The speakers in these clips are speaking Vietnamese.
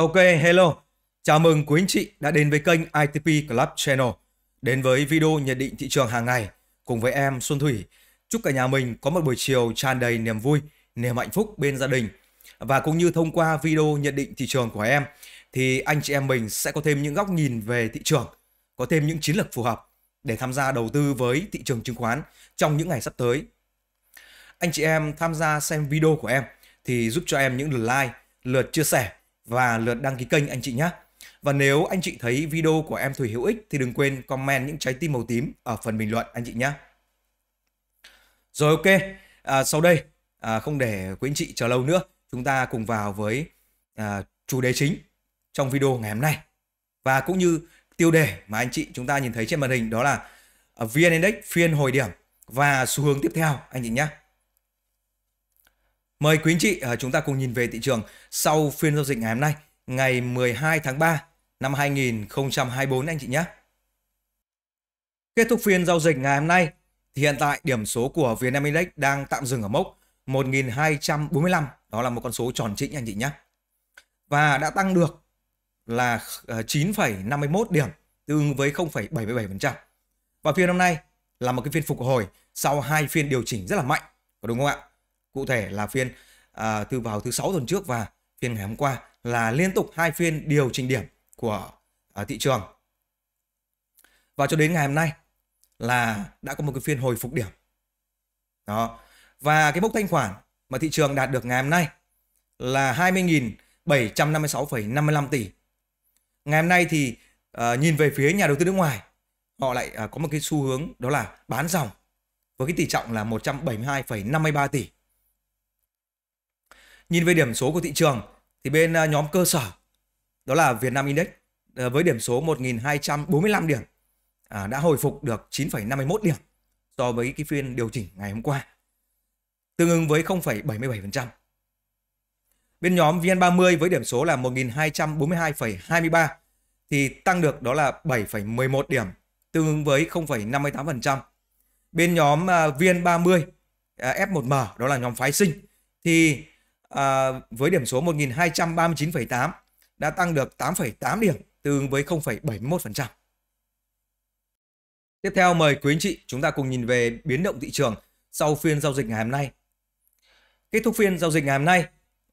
Ok, hello. Chào mừng quý anh chị đã đến với kênh ITP Club Channel. Đến với video nhận định thị trường hàng ngày cùng với em Xuân Thủy. Chúc cả nhà mình có một buổi chiều tràn đầy niềm vui, niềm hạnh phúc bên gia đình. Và cũng như thông qua video nhận định thị trường của em thì anh chị em mình sẽ có thêm những góc nhìn về thị trường, có thêm những chiến lược phù hợp để tham gia đầu tư với thị trường chứng khoán trong những ngày sắp tới. Anh chị em tham gia xem video của em thì giúp cho em những lượt like, lượt chia sẻ và lượt đăng ký kênh anh chị nhé. Và nếu anh chị thấy video của em Thủy hữu ích thì đừng quên comment những trái tim màu tím ở phần bình luận anh chị nhé. Rồi ok, à, sau đây à, không để quý anh chị chờ lâu nữa, chúng ta cùng vào với à, chủ đề chính trong video ngày hôm nay. Và cũng như tiêu đề mà anh chị chúng ta nhìn thấy trên màn hình đó là à, VN Index phiên hồi điểm và xu hướng tiếp theo anh chị nhé. Mời quý anh chị à, chúng ta cùng nhìn về thị trường sau phiên giao dịch ngày hôm nay, ngày 12 tháng 3 năm 2024 anh chị nhé. Kết thúc phiên giao dịch ngày hôm nay thì hiện tại điểm số của Vietnam Index đang tạm dừng ở mốc 1245, đó là một con số tròn chỉnh anh chị nhé. Và đã tăng được là 9,51 ờ, điểm tương ứng với 0,77%. Và phiên hôm nay là một cái phiên phục hồi sau hai phiên điều chỉnh rất là mạnh, có đúng không ạ? cụ thể là phiên à, từ vào thứ sáu tuần trước và phiên ngày hôm qua là liên tục hai phiên điều chỉnh điểm của à, thị trường và cho đến ngày hôm nay là đã có một cái phiên hồi phục điểm đó và cái mốc thanh khoản mà thị trường đạt được ngày hôm nay là 20.756,55 tỷ ngày hôm nay thì uh, nhìn về phía nhà đầu tư nước ngoài họ lại uh, có một cái xu hướng đó là bán dòng với cái tỷ trọng là 172,53 tỷ Nhìn về điểm số của thị trường thì bên à, nhóm cơ sở đó là Việt Nam Index à, với điểm số 1.245 điểm à, đã hồi phục được 9,51 điểm so với cái phiên điều chỉnh ngày hôm qua tương ứng với 0,77%. Bên nhóm VN30 với điểm số là 1.242,23 thì tăng được đó là 7,11 điểm tương ứng với 0,58%. Bên nhóm VN30 F1M đó là nhóm phái sinh thì à, với điểm số 1239,8 đã tăng được 8,8 điểm tương ứng với 0,71%. Tiếp theo mời quý anh chị chúng ta cùng nhìn về biến động thị trường sau phiên giao dịch ngày hôm nay. Kết thúc phiên giao dịch ngày hôm nay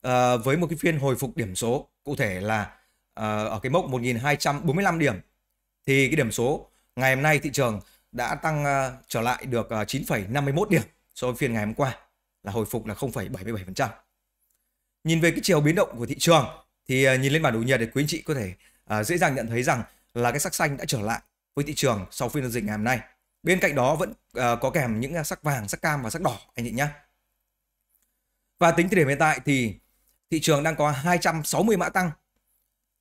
à, với một cái phiên hồi phục điểm số cụ thể là à, ở cái mốc 1245 điểm thì cái điểm số ngày hôm nay thị trường đã tăng à, trở lại được à, 9,51 điểm so với phiên ngày hôm qua là hồi phục là 0,77% nhìn về cái chiều biến động của thị trường thì à, nhìn lên bản đồ Nhật thì quý anh chị có thể à, dễ dàng nhận thấy rằng là cái sắc xanh đã trở lại với thị trường sau phiên giao dịch ngày hôm nay. Bên cạnh đó vẫn à, có kèm những à, sắc vàng, sắc cam và sắc đỏ anh chị nhé. Và tính thời điểm hiện tại thì thị trường đang có 260 mã tăng,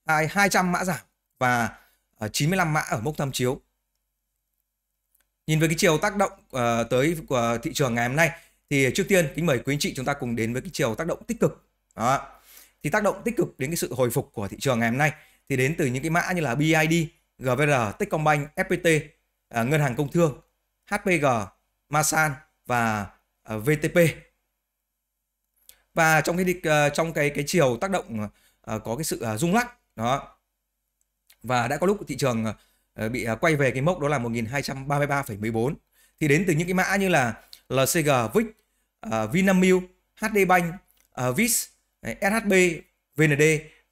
200 mã giảm và 95 à, mã ở mốc tham chiếu. Nhìn về cái chiều tác động uh, tới của thị trường ngày hôm nay thì trước tiên kính mời quý anh chị chúng ta cùng đến với cái chiều tác động tích cực đó. Thì tác động tích cực đến cái sự hồi phục của thị trường ngày hôm nay thì đến từ những cái mã như là BID, GVR, Techcombank, FPT, à, Ngân hàng Công Thương, HPG, Masan và à, VTP. Và trong cái à, trong cái cái chiều tác động có cái sự rung lắc đó. Và đã có lúc thị trường bị quay về cái mốc đó là 1233,14 thì đến từ những cái mã như là LCG, VIX, uh, Vinamilk, HD Bank, uh, VIS, SHB, VND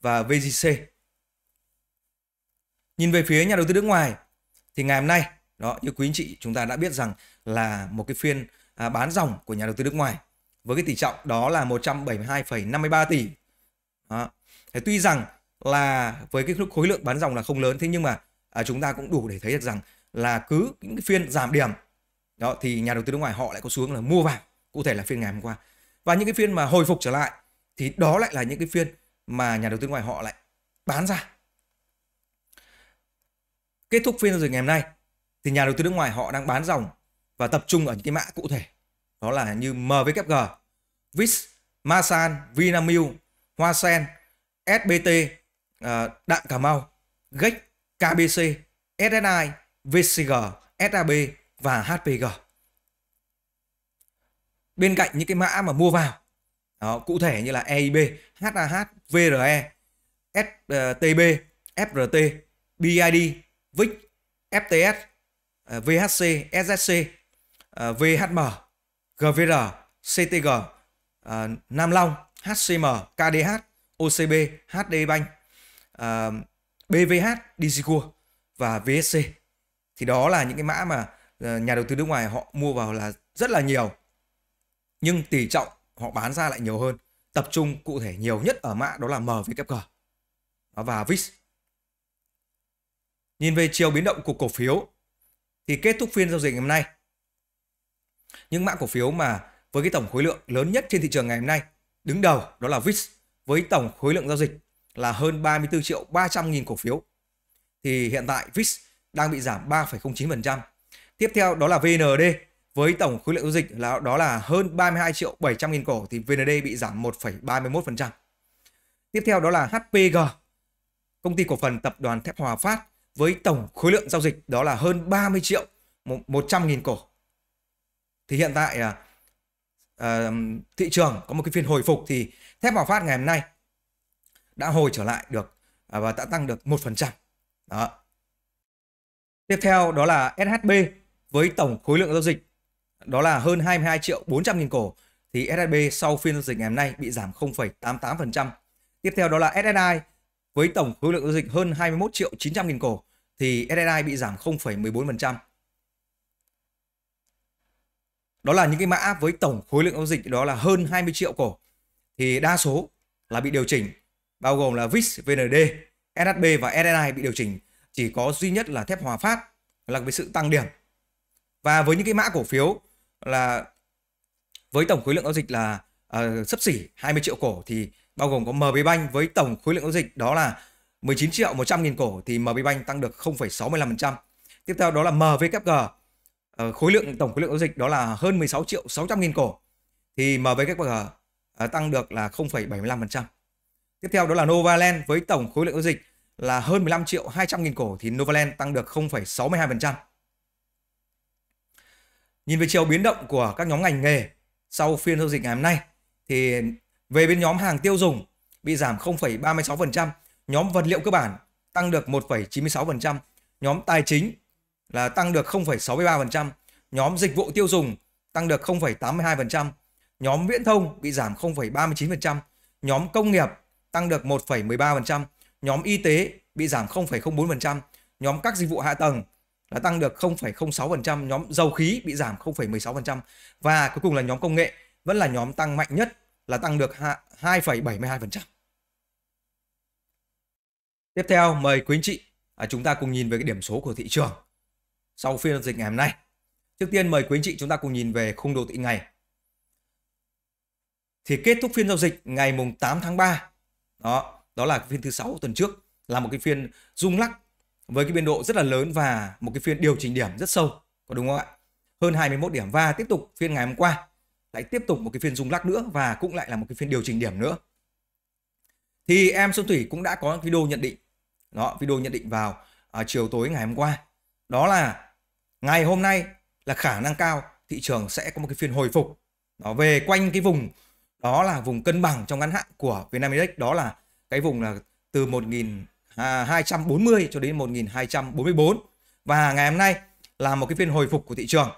và VGC. Nhìn về phía nhà đầu tư nước ngoài thì ngày hôm nay đó như quý anh chị chúng ta đã biết rằng là một cái phiên à, bán dòng của nhà đầu tư nước ngoài với cái tỷ trọng đó là 172,53 tỷ. Đó. Thế tuy rằng là với cái khối lượng bán dòng là không lớn thế nhưng mà à, chúng ta cũng đủ để thấy được rằng là cứ những cái phiên giảm điểm đó thì nhà đầu tư nước ngoài họ lại có xuống là mua vào cụ thể là phiên ngày hôm qua và những cái phiên mà hồi phục trở lại thì đó lại là những cái phiên mà nhà đầu tư ngoài họ lại bán ra kết thúc phiên giao dịch ngày hôm nay thì nhà đầu tư nước ngoài họ đang bán dòng và tập trung ở những cái mã cụ thể đó là như MWG, VIX, Masan, Vinamilk, Hoa Sen, SBT, ờ, Đạm Cà Mau, GEC, KBC, SSI, VCG, SAB và HPG. Bên cạnh những cái mã mà mua vào đó, cụ thể như là EIB, HAH, VRE, STB, ờ, FRT, BID, VIX, FTS, ờ, VHC, SSC, ờ, VHM, GVR, CTG, Nam Long, HCM, KDH, OCB, HD Bank, BVH, Digicua và VSC. Thì đó là những cái mã mà nhà đầu tư nước ngoài họ mua vào là rất là nhiều. Nhưng tỷ trọng họ bán ra lại nhiều hơn tập trung cụ thể nhiều nhất ở mã đó là MVKG và VIX. Nhìn về chiều biến động của cổ phiếu thì kết thúc phiên giao dịch ngày hôm nay những mã cổ phiếu mà với cái tổng khối lượng lớn nhất trên thị trường ngày hôm nay đứng đầu đó là VIX với tổng khối lượng giao dịch là hơn 34 triệu 300 nghìn cổ phiếu thì hiện tại VIX đang bị giảm 3,09%. Tiếp theo đó là VND với tổng khối lượng giao dịch là đó là hơn 32 triệu 700 nghìn cổ thì VND bị giảm 1,31%. Tiếp theo đó là HPG, công ty cổ phần tập đoàn thép Hòa Phát với tổng khối lượng giao dịch đó là hơn 30 triệu 100 nghìn cổ. Thì hiện tại à, à, thị trường có một cái phiên hồi phục thì thép Hòa Phát ngày hôm nay đã hồi trở lại được à, và đã tăng được 1%. Đó. Tiếp theo đó là SHB với tổng khối lượng giao dịch đó là hơn 22 triệu 400 nghìn cổ thì SHB sau phiên giao dịch ngày hôm nay bị giảm 0,88%. Tiếp theo đó là SSI với tổng khối lượng giao dịch hơn 21 triệu 900 nghìn cổ thì SSI bị giảm 0,14%. Đó là những cái mã với tổng khối lượng giao dịch đó là hơn 20 triệu cổ thì đa số là bị điều chỉnh bao gồm là VIX, VND, SHB và SSI bị điều chỉnh chỉ có duy nhất là thép Hòa Phát là với sự tăng điểm. Và với những cái mã cổ phiếu là với tổng khối lượng giao dịch là uh, sấp xỉ 20 triệu cổ thì bao gồm có MB Bank với tổng khối lượng giao dịch đó là 19 triệu 100 nghìn cổ thì MB Bank tăng được 0,65%. Tiếp theo đó là MVKG uh, ờ, khối lượng tổng khối lượng giao dịch đó là hơn 16 triệu 600 nghìn cổ thì MVKG uh, ờ, tăng được là 0,75%. Tiếp theo đó là Novaland với tổng khối lượng giao dịch là hơn 15 triệu 200 nghìn cổ thì Novaland tăng được 0,62%. Nhìn về chiều biến động của các nhóm ngành nghề sau phiên giao dịch ngày hôm nay thì về bên nhóm hàng tiêu dùng bị giảm 0,36%, nhóm vật liệu cơ bản tăng được 1,96%, nhóm tài chính là tăng được 0,63%, nhóm dịch vụ tiêu dùng tăng được 0,82%, nhóm viễn thông bị giảm 0,39%, nhóm công nghiệp tăng được 1,13%, nhóm y tế bị giảm 0,04%, nhóm các dịch vụ hạ tầng là tăng được 0,06%, nhóm dầu khí bị giảm 0,16% và cuối cùng là nhóm công nghệ vẫn là nhóm tăng mạnh nhất là tăng được 2,72%. Tiếp theo mời quý anh chị à, chúng ta cùng nhìn về cái điểm số của thị trường sau phiên giao dịch ngày hôm nay. Trước tiên mời quý anh chị chúng ta cùng nhìn về khung đồ thị ngày. Thì kết thúc phiên giao dịch ngày mùng 8 tháng 3. Đó, đó là phiên thứ sáu tuần trước là một cái phiên rung lắc với cái biên độ rất là lớn và một cái phiên điều chỉnh điểm rất sâu có đúng không ạ hơn 21 điểm và tiếp tục phiên ngày hôm qua lại tiếp tục một cái phiên rung lắc nữa và cũng lại là một cái phiên điều chỉnh điểm nữa thì em Xuân Thủy cũng đã có video nhận định đó video nhận định vào à, chiều tối ngày hôm qua đó là ngày hôm nay là khả năng cao thị trường sẽ có một cái phiên hồi phục nó về quanh cái vùng đó là vùng cân bằng trong ngắn hạn của Vietnam Index đó là cái vùng là từ 1000 240 à, cho đến 1244 và ngày hôm nay là một cái phiên hồi phục của thị trường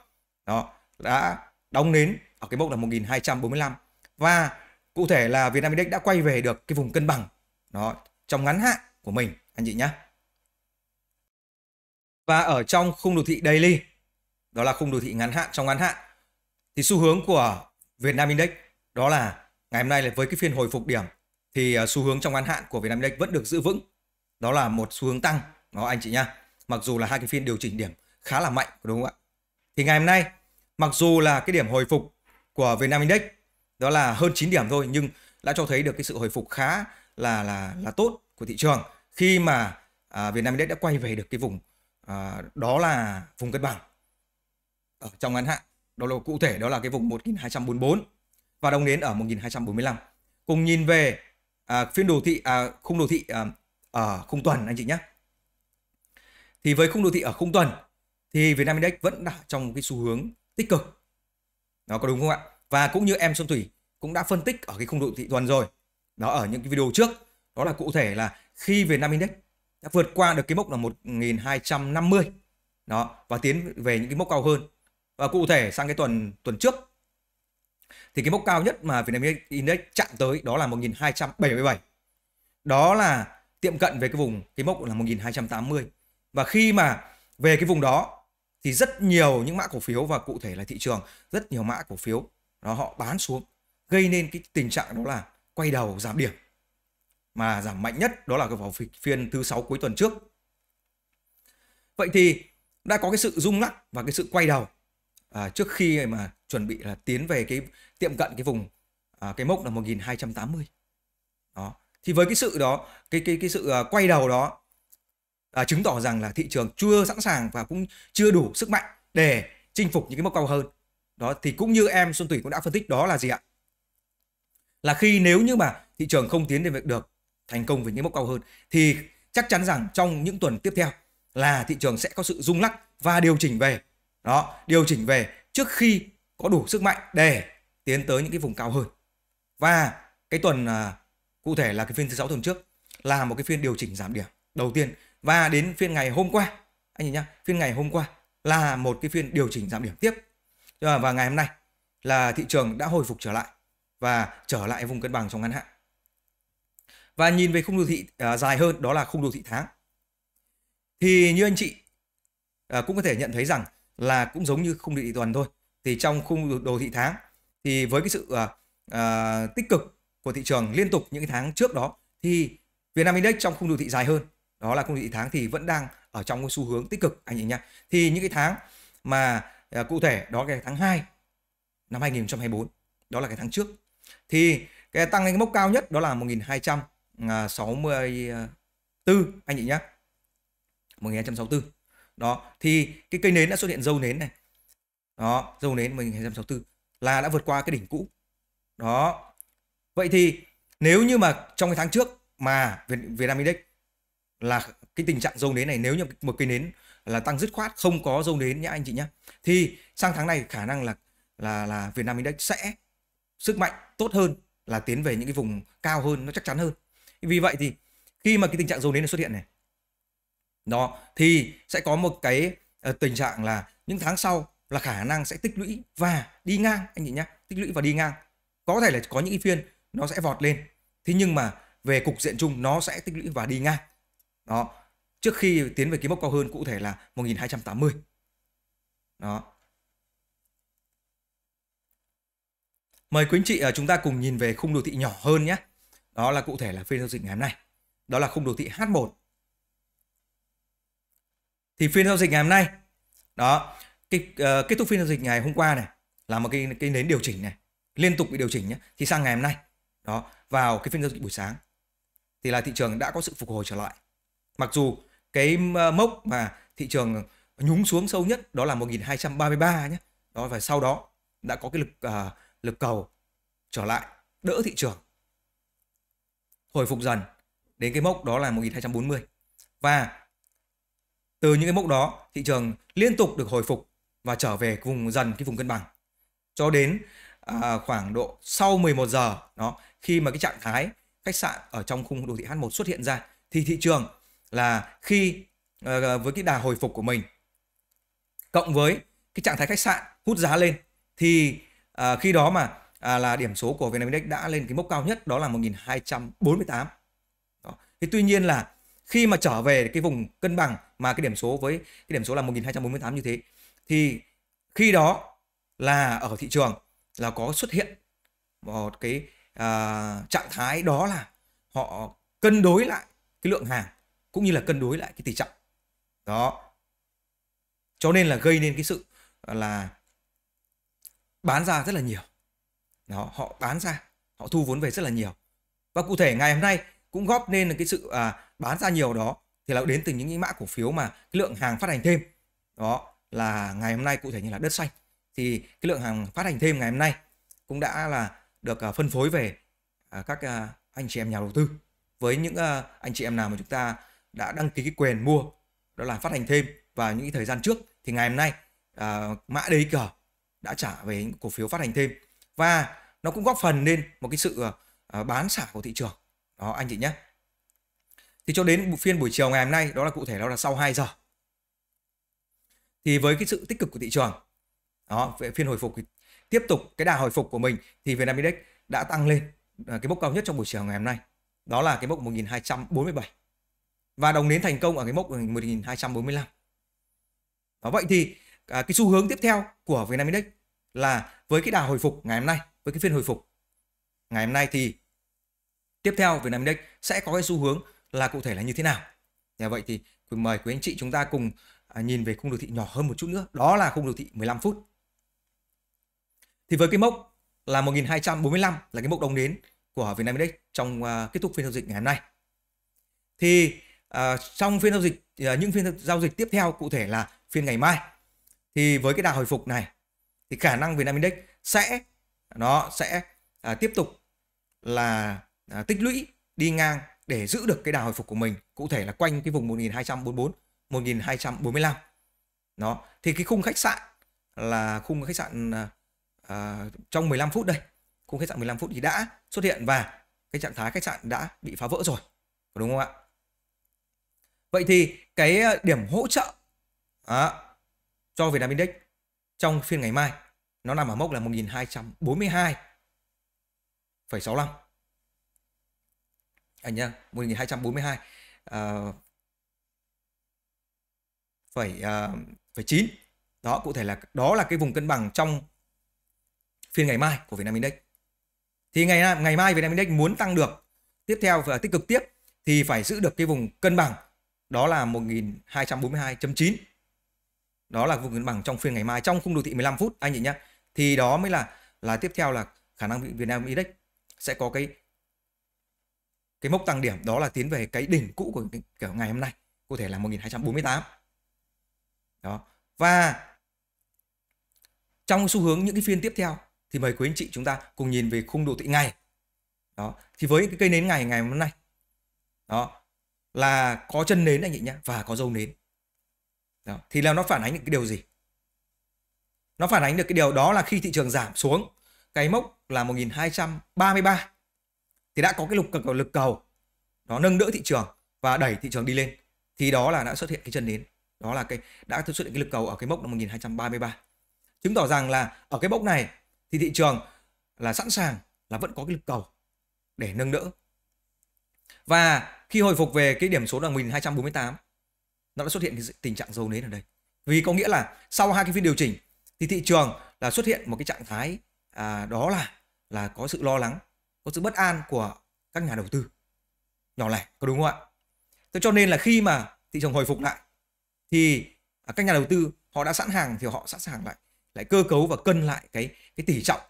đó đã đóng nến ở cái mốc là 1245 và cụ thể là Việt Nam Index đã quay về được cái vùng cân bằng đó trong ngắn hạn của mình anh chị nhé và ở trong khung đồ thị daily đó là khung đồ thị ngắn hạn trong ngắn hạn thì xu hướng của Việt Nam Index đó là ngày hôm nay là với cái phiên hồi phục điểm thì à, xu hướng trong ngắn hạn của Việt Nam Index vẫn được giữ vững đó là một xu hướng tăng đó anh chị nhá mặc dù là hai cái phiên điều chỉnh điểm khá là mạnh đúng không ạ thì ngày hôm nay mặc dù là cái điểm hồi phục của Vietnam Index đó là hơn 9 điểm thôi nhưng đã cho thấy được cái sự hồi phục khá là là là tốt của thị trường khi mà à, Vietnam Index đã quay về được cái vùng à, đó là vùng cân bằng ở trong ngắn hạn đó là cụ thể đó là cái vùng 1244 và đồng đến ở 1245 cùng nhìn về à, phiên đồ thị à, khung đồ thị à, ở khung tuần anh chị nhé thì với khung đồ thị ở khung tuần thì Việt Nam Index vẫn đang trong cái xu hướng tích cực nó có đúng không ạ và cũng như em Xuân Thủy cũng đã phân tích ở cái khung đồ thị tuần rồi nó ở những cái video trước đó là cụ thể là khi Việt Nam Index đã vượt qua được cái mốc là 1250 đó và tiến về những cái mốc cao hơn và cụ thể sang cái tuần tuần trước thì cái mốc cao nhất mà Việt Nam Index chạm tới đó là 1277 đó là tiệm cận về cái vùng cái mốc là 1280 và khi mà về cái vùng đó thì rất nhiều những mã cổ phiếu và cụ thể là thị trường rất nhiều mã cổ phiếu đó họ bán xuống gây nên cái tình trạng đó là quay đầu giảm điểm mà giảm mạnh nhất đó là cái vào phiên thứ sáu cuối tuần trước vậy thì đã có cái sự rung lắc và cái sự quay đầu à, trước khi mà chuẩn bị là tiến về cái tiệm cận cái vùng à, cái mốc là 1280 đó thì với cái sự đó cái cái cái sự à, quay đầu đó à, chứng tỏ rằng là thị trường chưa sẵn sàng và cũng chưa đủ sức mạnh để chinh phục những cái mốc cao hơn đó thì cũng như em xuân thủy cũng đã phân tích đó là gì ạ là khi nếu như mà thị trường không tiến đến được thành công về những mốc cao hơn thì chắc chắn rằng trong những tuần tiếp theo là thị trường sẽ có sự rung lắc và điều chỉnh về đó điều chỉnh về trước khi có đủ sức mạnh để tiến tới những cái vùng cao hơn và cái tuần à, cụ thể là cái phiên thứ sáu tuần trước là một cái phiên điều chỉnh giảm điểm đầu tiên và đến phiên ngày hôm qua anh nhìn nhá phiên ngày hôm qua là một cái phiên điều chỉnh giảm điểm tiếp và ngày hôm nay là thị trường đã hồi phục trở lại và trở lại vùng cân bằng trong ngắn hạn và nhìn về khung đồ thị à, dài hơn đó là khung đồ thị tháng thì như anh chị à, cũng có thể nhận thấy rằng là cũng giống như khung đồ thị tuần thôi thì trong khung đồ thị tháng thì với cái sự à, à, tích cực của thị trường liên tục những tháng trước đó thì Vietnam Index trong khung đồ thị dài hơn đó là khung đồ thị tháng thì vẫn đang ở trong cái xu hướng tích cực anh chị nhá thì những cái tháng mà à, cụ thể đó cái tháng 2 năm 2024 đó là cái tháng trước thì cái tăng lên cái mốc cao nhất đó là 1264 anh chị nhá 1264 đó thì cái cây nến đã xuất hiện dâu nến này đó dâu nến 1264 là đã vượt qua cái đỉnh cũ đó Vậy thì nếu như mà trong cái tháng trước mà Việt, Việt Nam Index là cái tình trạng dầu nến này nếu như một cây nến là tăng dứt khoát không có dầu nến nhá anh chị nhá thì sang tháng này khả năng là là là Việt Nam Index sẽ sức mạnh tốt hơn là tiến về những cái vùng cao hơn nó chắc chắn hơn vì vậy thì khi mà cái tình trạng dầu nến này xuất hiện này đó thì sẽ có một cái uh, tình trạng là những tháng sau là khả năng sẽ tích lũy và đi ngang anh chị nhá tích lũy và đi ngang có thể là có những cái phiên nó sẽ vọt lên thế nhưng mà về cục diện chung nó sẽ tích lũy và đi ngang đó trước khi tiến về cái mốc cao hơn cụ thể là 1280 đó mời quý anh chị à, chúng ta cùng nhìn về khung đồ thị nhỏ hơn nhé đó là cụ thể là phiên giao dịch ngày hôm nay đó là khung đồ thị H1 thì phiên giao dịch ngày hôm nay đó cái, uh, kết thúc phiên giao dịch ngày hôm qua này là một cái cái nến điều chỉnh này liên tục bị điều chỉnh nhé thì sang ngày hôm nay đó vào cái phiên giao dịch buổi sáng thì là thị trường đã có sự phục hồi trở lại mặc dù cái ờ, mốc mà thị trường nhúng xuống sâu nhất đó là 1233 nhé đó và sau đó đã có cái lực uh, lực cầu trở lại đỡ thị trường hồi phục dần đến cái mốc đó là 1240 và từ những cái mốc đó thị trường liên tục được hồi phục và trở về vùng dần cái vùng cân bằng cho đến à, khoảng độ sau 11 giờ đó khi mà cái trạng thái khách sạn ở trong khung đô thị H1 xuất hiện ra thì thị trường là khi uh, với cái đà hồi phục của mình cộng với cái trạng thái khách sạn hút giá lên thì uh, khi đó mà à, là điểm số của Vietnam Index đã lên cái mốc cao nhất đó là 1248. Đó. Thế tuy nhiên là khi mà trở về cái vùng cân bằng mà cái điểm số với cái điểm số là 1248 như thế thì khi đó là ở thị trường là có xuất hiện một cái uh, trạng thái đó là họ cân đối lại cái lượng hàng cũng như là cân đối lại cái tỷ trọng đó cho nên là gây nên cái sự là bán ra rất là nhiều đó họ bán ra họ thu vốn về rất là nhiều và cụ thể ngày hôm nay cũng góp nên là cái sự à, bán ra nhiều đó thì là đến từ những cái mã cổ phiếu mà cái lượng hàng phát hành thêm đó là ngày hôm nay cụ thể như là đất xanh thì cái lượng hàng phát hành thêm ngày hôm nay cũng đã là được à, phân phối về à, các à, anh chị em nhà đầu tư với những anh chị em nào mà chúng ta đã đăng ký cái quyền mua đó là phát hành thêm vào những thời gian trước thì ngày hôm nay mã đấy cờ đã trả về những cổ phiếu phát hành thêm và nó cũng góp phần lên một cái sự bán xả của thị trường đó anh chị nhé thì cho đến phiên buổi chiều ngày hôm nay đó là cụ thể đó là sau 2 giờ thì với cái sự tích cực của thị trường đó về phiên hồi phục tiếp tục cái đà hồi phục của mình thì Vietnam Index đã tăng lên à, cái mốc cao nhất trong buổi chiều ngày hôm nay đó là cái mốc 1247 và đồng đến thành công ở cái mốc 1245 và vậy thì à, cái xu hướng tiếp theo của Vietnam Index là với cái đà hồi phục ngày hôm nay với cái phiên hồi phục ngày hôm nay thì tiếp theo Vietnam Index sẽ có cái xu hướng là cụ thể là như thế nào Nhà vậy thì mời quý anh chị chúng ta cùng à, nhìn về khung đồ thị nhỏ hơn một chút nữa đó là khung đồ thị 15 phút thì với cái mốc là 1245 là cái mốc đồng đến của Vietnam Index trong uh, kết thúc phiên giao dịch ngày hôm nay. Thì uh, trong phiên giao dịch uh, những phiên giao dịch tiếp theo cụ thể là phiên ngày mai thì với cái đà hồi phục này thì khả năng Vietnam Index sẽ nó sẽ uh, tiếp tục là uh, tích lũy đi ngang để giữ được cái đà hồi phục của mình cụ thể là quanh cái vùng 1244 1245 đó thì cái khung khách sạn là khung khách sạn à, trong 15 phút đây khung khách sạn 15 phút thì đã xuất hiện và cái trạng thái khách sạn đã bị phá vỡ rồi đúng không ạ vậy thì cái à, điểm hỗ trợ à, cho Việt Nam Index trong phiên ngày mai nó nằm ở mốc là 1242,65 à nhá 1242 à, phẩy à, phẩy chín đó cụ thể là đó là cái vùng cân bằng trong phiên ngày mai của Vietnam Index. Thì ngày ngày mai Vietnam Index muốn tăng được tiếp theo và tích cực tiếp thì phải giữ được cái vùng cân bằng đó là 1242.9 đó là vùng cân bằng trong phiên ngày mai trong khung đồ thị 15 phút anh chị nhé thì đó mới là là tiếp theo là khả năng Việt Nam Index sẽ có cái cái mốc tăng điểm đó là tiến về cái đỉnh cũ của kiểu ngày hôm nay có thể là 1248 đó và trong xu hướng những cái phiên tiếp theo thì mời quý anh chị chúng ta cùng nhìn về khung đồ thị ngày đó thì với cái cây nến ngày ngày hôm nay đó là có chân nến anh chị nhá và có dâu nến đó. thì là nó phản ánh được cái điều gì nó phản ánh được cái điều đó là khi thị trường giảm xuống cái mốc là 1233 thì đã có cái lục cực lực cầu nó nâng đỡ thị trường và đẩy thị trường đi lên thì đó là đã xuất hiện cái chân nến đó là cái đã xuất hiện cái lực cầu ở cái mốc là 1233 chứng tỏ rằng là ở cái mốc này thì thị trường là sẵn sàng là vẫn có cái lực cầu để nâng đỡ. Và khi hồi phục về cái điểm số là 1248 nó đã xuất hiện cái tình trạng dầu nến ở đây. Vì có nghĩa là sau hai cái phiên điều chỉnh thì thị trường là xuất hiện một cái trạng thái à, đó là là có sự lo lắng, có sự bất an của các nhà đầu tư nhỏ lẻ, có đúng không ạ? Thế cho nên là khi mà thị trường hồi phục lại thì các nhà đầu tư họ đã sẵn hàng thì họ sẵn sàng lại lại cơ cấu và cân lại cái cái tỷ trọng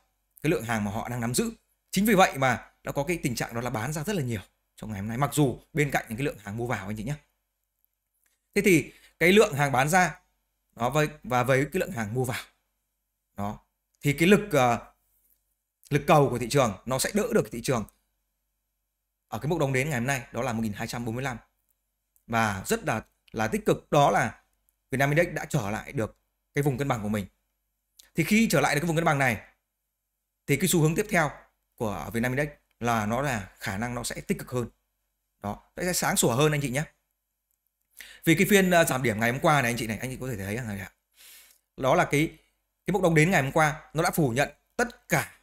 cái lượng hàng mà họ đang nắm giữ chính vì vậy mà đã có cái tình trạng đó là bán ra rất là nhiều trong ngày hôm nay mặc dù bên cạnh những cái lượng hàng mua vào anh chị nhé thế thì cái lượng hàng bán ra nó với và với cái lượng hàng mua vào đó thì cái lực uh, lực cầu của thị trường nó sẽ đỡ được thị trường ở cái mức đồng đến ngày hôm nay đó là 1245 và rất là là tích cực đó là Việt Nam Index đã trở lại được cái vùng cân bằng của mình thì khi trở lại được cái vùng cân bằng này thì cái xu hướng tiếp theo của Việt Nam Index là nó là khả năng nó sẽ tích cực hơn đó nó sẽ sáng sủa hơn anh chị nhé vì cái phiên ờ, giảm điểm ngày hôm qua này anh chị này anh chị có thể thấy rằng này đó là cái cái bốc đồng đến ngày hôm qua nó đã phủ nhận tất cả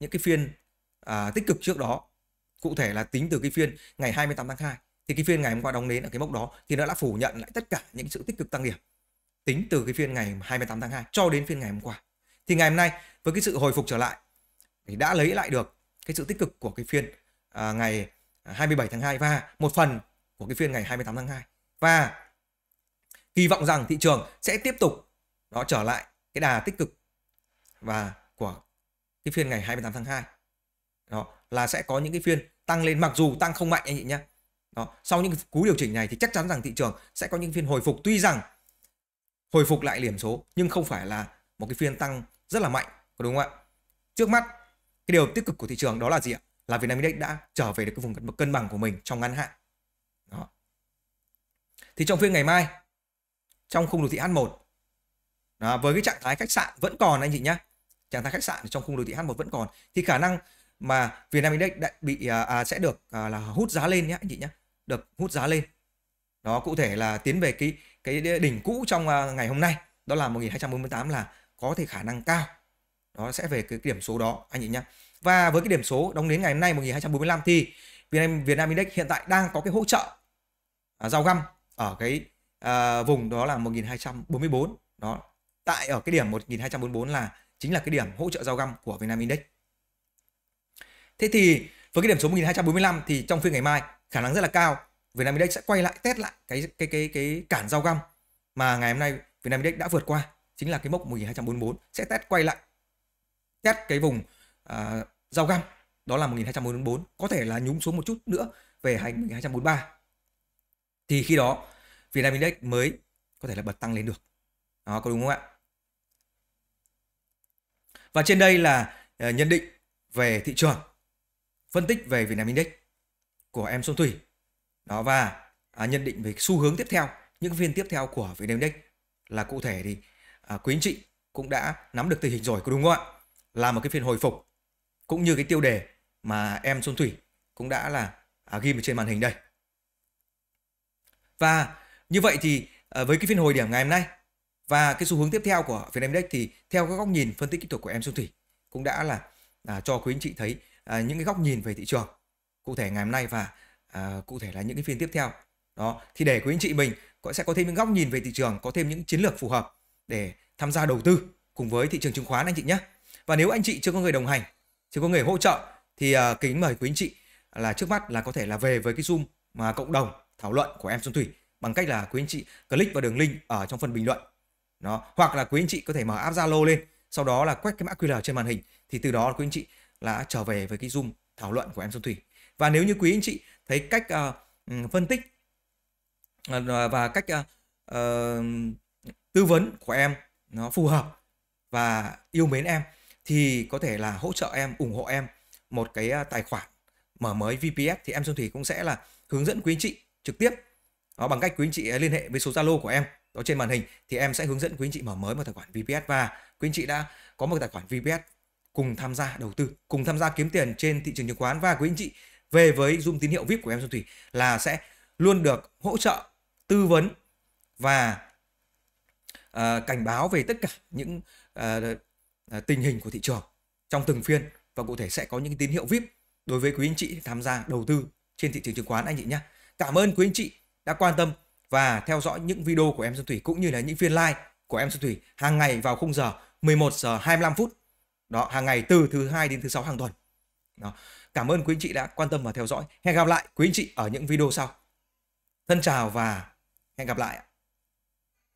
những cái phiên à, tích cực trước đó cụ thể là tính từ cái phiên ngày 28 tháng 2 thì cái phiên ngày hôm qua đóng đến ở cái mốc đó thì nó đã phủ nhận lại tất cả những sự tích cực tăng điểm tính từ cái phiên ngày 28 tháng 2 cho đến phiên ngày hôm qua thì ngày hôm nay với cái sự hồi phục trở lại thì đã lấy lại được cái sự tích cực của cái phiên à, ngày 27 tháng 2 và một phần của cái phiên ngày 28 tháng 2 và kỳ vọng rằng thị trường sẽ tiếp tục nó trở lại cái đà tích cực và của cái phiên ngày 28 tháng 2 đó là sẽ có những cái phiên tăng lên mặc dù tăng không mạnh anh chị nhé đó sau những cú điều chỉnh này thì chắc chắn rằng thị trường sẽ có những phiên hồi phục tuy rằng hồi phục lại điểm số nhưng không phải là một cái phiên tăng rất là mạnh có đúng không ạ trước mắt cái điều tích cực của thị trường đó là gì ạ là Vietnam Index đã trở về được cái vùng cân bằng của mình trong ngắn hạn đó. thì trong phiên ngày mai trong khung đồ thị H1 đó, với cái trạng thái khách sạn vẫn còn anh chị nhé trạng thái khách sạn trong khung đồ thị H1 vẫn còn thì khả năng mà Vietnam Index đã bị à, à, sẽ được à, là hút giá lên nhé anh chị nhé được hút giá lên đó cụ thể là tiến về cái cái đỉnh cũ trong à, ngày hôm nay đó là 1248 là có thể khả năng cao nó sẽ về cái điểm số đó anh chị nhá và với cái điểm số đóng đến ngày hôm nay 1245 thì Việt Nam Việt Nam Index hiện tại đang có cái hỗ trợ à, giao găm ở cái à, vùng đó là 1244 đó tại ở cái điểm 1244 là chính là cái điểm hỗ trợ giao găm của Việt Nam Index thế thì với cái điểm số 1245 thì trong phiên ngày mai khả năng rất là cao Việt Nam Index sẽ quay lại test lại cái cái cái cái cản giao găm mà ngày hôm nay Việt Nam Index đã vượt qua chính là cái mốc 1244 sẽ test quay lại test cái vùng à, giao găm đó là 1244 có thể là nhúng xuống một chút nữa về hành 1243 thì khi đó Vietnam Index mới có thể là bật tăng lên được đó có đúng không ạ và trên đây là à, nhận định về thị trường phân tích về Vietnam Index của em Xuân Thủy đó và à, nhận định về xu hướng tiếp theo những phiên tiếp theo của Vietnam Index là cụ thể thì à, quý anh chị cũng đã nắm được tình hình rồi có đúng không ạ? Là một cái phiên hồi phục cũng như cái tiêu đề mà em Xuân Thủy cũng đã là à, ghi trên màn hình đây. Và như vậy thì à, với cái phiên hồi điểm ngày hôm nay và cái xu hướng tiếp theo của phiên index thì theo cái góc nhìn phân tích kỹ thuật của em Xuân Thủy cũng đã là à, cho quý anh chị thấy à, những cái góc nhìn về thị trường cụ thể ngày hôm nay và à, cụ thể là những cái phiên tiếp theo đó thì để quý anh chị mình cũng sẽ có thêm những góc nhìn về thị trường có thêm những chiến lược phù hợp để tham gia đầu tư cùng với thị trường chứng khoán anh chị nhé. Và nếu anh chị chưa có người đồng hành, chưa có người hỗ trợ thì uh, kính mời quý anh chị là trước mắt là có thể là về với cái Zoom mà cộng đồng thảo luận của em Xuân Thủy bằng cách là quý anh chị click vào đường link ở trong phần bình luận. Đó, hoặc là quý anh chị có thể mở app Zalo lên, sau đó là quét cái mã QR trên màn hình thì từ đó quý anh chị là trở về với cái Zoom thảo luận của em Xuân Thủy. Và nếu như quý anh chị thấy cách uh, phân tích à, và cách uh, uh, tư vấn của em nó phù hợp và yêu mến em thì có thể là hỗ trợ em ủng hộ em một cái à, tài khoản mở mới VPS thì em Xuân Thủy cũng sẽ là hướng dẫn quý anh chị trực tiếp đó, bằng cách quý anh chị à, liên hệ với số Zalo của em đó trên màn hình thì em sẽ hướng dẫn quý anh chị mở mới một tài khoản VPS và quý anh chị đã có một tài khoản VPS cùng tham gia đầu tư, cùng tham gia kiếm tiền trên thị trường chứng khoán và quý anh chị về với Zoom tín hiệu VIP của em Xuân Thủy là sẽ luôn được hỗ trợ, tư vấn và À, cảnh báo về tất cả những uh, tình hình của thị trường trong từng phiên và cụ thể sẽ có những tín hiệu VIP đối với quý anh chị tham gia đầu tư trên thị trường chứng khoán anh chị nhé. Cảm ơn quý anh chị đã quan tâm và theo dõi những video của em Xuân Thủy cũng như là những phiên live của em Xuân Thủy hàng ngày vào khung giờ 11 giờ 25 phút. Đó, hàng ngày từ thứ hai đến thứ sáu hàng tuần. Đó. Cảm ơn quý anh chị đã quan tâm và theo dõi. Hẹn gặp lại quý anh chị ở những video sau. Thân chào và hẹn gặp lại